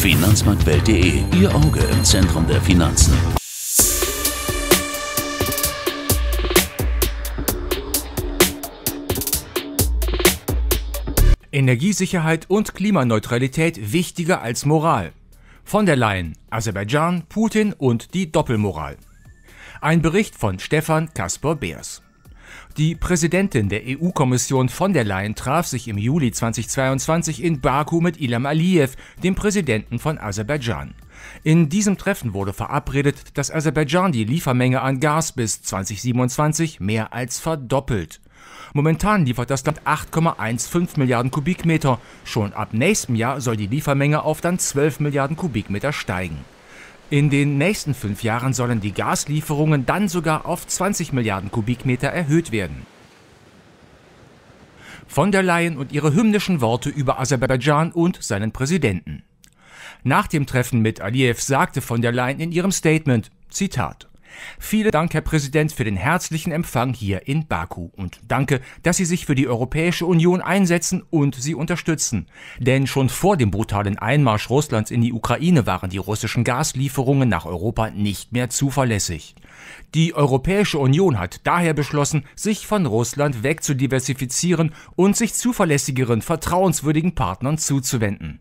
Finanzmarktwelt.de, Ihr Auge im Zentrum der Finanzen. Energiesicherheit und Klimaneutralität wichtiger als Moral. Von der Leyen, Aserbaidschan, Putin und die Doppelmoral. Ein Bericht von Stefan Kaspar Beers. Die Präsidentin der EU-Kommission von der Leyen traf sich im Juli 2022 in Baku mit Ilham Aliyev, dem Präsidenten von Aserbaidschan. In diesem Treffen wurde verabredet, dass Aserbaidschan die Liefermenge an Gas bis 2027 mehr als verdoppelt. Momentan liefert das Land 8,15 Milliarden Kubikmeter. Schon ab nächstem Jahr soll die Liefermenge auf dann 12 Milliarden Kubikmeter steigen. In den nächsten fünf Jahren sollen die Gaslieferungen dann sogar auf 20 Milliarden Kubikmeter erhöht werden. Von der Leyen und ihre hymnischen Worte über Aserbaidschan und seinen Präsidenten. Nach dem Treffen mit Aliyev sagte von der Leyen in ihrem Statement, Zitat, Vielen Dank, Herr Präsident, für den herzlichen Empfang hier in Baku und danke, dass Sie sich für die Europäische Union einsetzen und sie unterstützen. Denn schon vor dem brutalen Einmarsch Russlands in die Ukraine waren die russischen Gaslieferungen nach Europa nicht mehr zuverlässig. Die Europäische Union hat daher beschlossen, sich von Russland wegzudiversifizieren und sich zuverlässigeren, vertrauenswürdigen Partnern zuzuwenden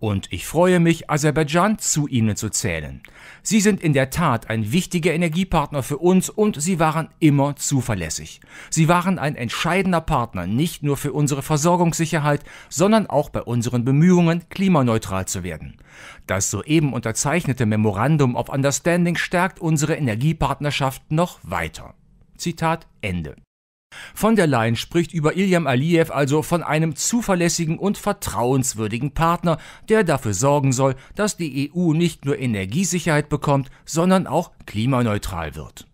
und ich freue mich, Aserbaidschan zu ihnen zu zählen. Sie sind in der Tat ein wichtiger Energiepartner für uns und sie waren immer zuverlässig. Sie waren ein entscheidender Partner nicht nur für unsere Versorgungssicherheit, sondern auch bei unseren Bemühungen, klimaneutral zu werden. Das soeben unterzeichnete Memorandum of Understanding stärkt unsere Energiepartnerschaft noch weiter. Zitat Ende. Von der Leyen spricht über Iljam Aliyev also von einem zuverlässigen und vertrauenswürdigen Partner, der dafür sorgen soll, dass die EU nicht nur Energiesicherheit bekommt, sondern auch klimaneutral wird.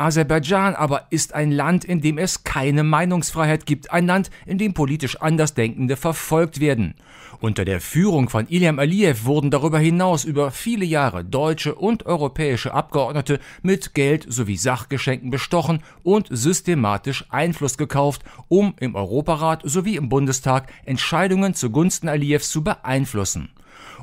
Aserbaidschan aber ist ein Land, in dem es keine Meinungsfreiheit gibt, ein Land, in dem politisch Andersdenkende verfolgt werden. Unter der Führung von Ilham Aliyev wurden darüber hinaus über viele Jahre deutsche und europäische Abgeordnete mit Geld sowie Sachgeschenken bestochen und systematisch Einfluss gekauft, um im Europarat sowie im Bundestag Entscheidungen zugunsten Aliyevs zu beeinflussen.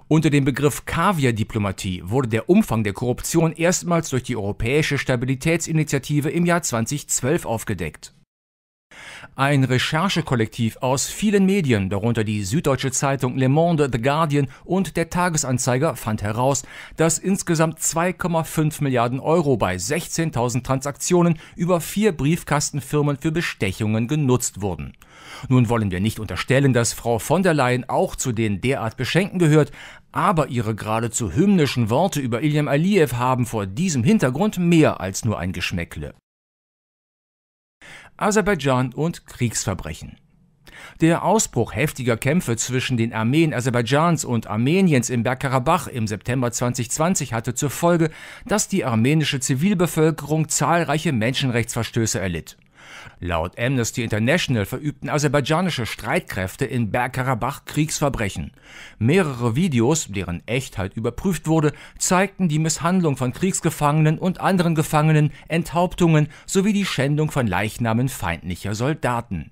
Unter dem Begriff Kaviar-Diplomatie wurde der Umfang der Korruption erstmals durch die Europäische Stabilitätsinitiative im Jahr 2012 aufgedeckt ein Recherchekollektiv aus vielen Medien, darunter die Süddeutsche Zeitung Le Monde, The Guardian und der Tagesanzeiger, fand heraus, dass insgesamt 2,5 Milliarden Euro bei 16.000 Transaktionen über vier Briefkastenfirmen für Bestechungen genutzt wurden. Nun wollen wir nicht unterstellen, dass Frau von der Leyen auch zu den derart Beschenken gehört, aber ihre geradezu hymnischen Worte über Ilham Aliyev haben vor diesem Hintergrund mehr als nur ein Geschmäckle. Aserbaidschan und Kriegsverbrechen. Der Ausbruch heftiger Kämpfe zwischen den Armeen Aserbaidschans und Armeniens im Bergkarabach im September 2020 hatte zur Folge, dass die armenische Zivilbevölkerung zahlreiche Menschenrechtsverstöße erlitt. Laut Amnesty International verübten aserbaidschanische Streitkräfte in Bergkarabach Kriegsverbrechen. Mehrere Videos, deren Echtheit überprüft wurde, zeigten die Misshandlung von Kriegsgefangenen und anderen Gefangenen, Enthauptungen sowie die Schändung von Leichnamen feindlicher Soldaten.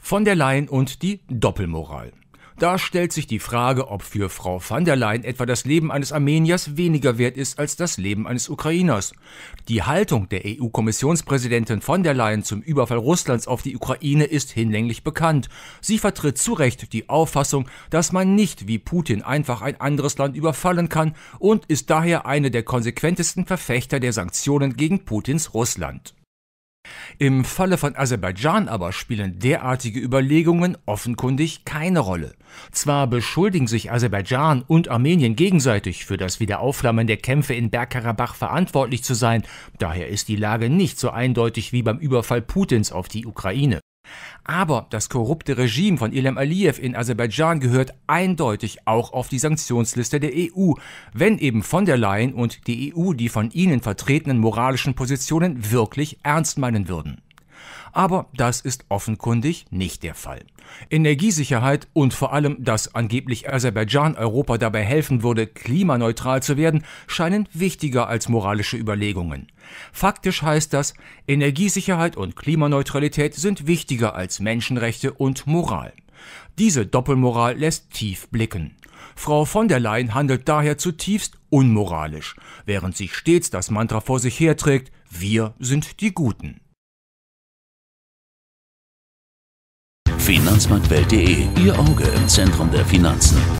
Von der Leyen und die Doppelmoral. Da stellt sich die Frage, ob für Frau van der Leyen etwa das Leben eines Armeniers weniger wert ist als das Leben eines Ukrainers. Die Haltung der EU-Kommissionspräsidentin von der Leyen zum Überfall Russlands auf die Ukraine ist hinlänglich bekannt. Sie vertritt zu Recht die Auffassung, dass man nicht wie Putin einfach ein anderes Land überfallen kann und ist daher eine der konsequentesten Verfechter der Sanktionen gegen Putins Russland. Im Falle von Aserbaidschan aber spielen derartige Überlegungen offenkundig keine Rolle. Zwar beschuldigen sich Aserbaidschan und Armenien gegenseitig für das Wiederaufflammen der Kämpfe in Bergkarabach verantwortlich zu sein, daher ist die Lage nicht so eindeutig wie beim Überfall Putins auf die Ukraine. Aber das korrupte Regime von Ilham Aliyev in Aserbaidschan gehört eindeutig auch auf die Sanktionsliste der EU, wenn eben von der Leyen und die EU die von ihnen vertretenen moralischen Positionen wirklich ernst meinen würden aber das ist offenkundig nicht der Fall. Energiesicherheit und vor allem, dass angeblich Aserbaidschan Europa dabei helfen würde, klimaneutral zu werden, scheinen wichtiger als moralische Überlegungen. Faktisch heißt das, Energiesicherheit und Klimaneutralität sind wichtiger als Menschenrechte und Moral. Diese Doppelmoral lässt tief blicken. Frau von der Leyen handelt daher zutiefst unmoralisch, während sie stets das Mantra vor sich herträgt, wir sind die Guten. Finanzmarktwelt.de, Ihr Auge im Zentrum der Finanzen.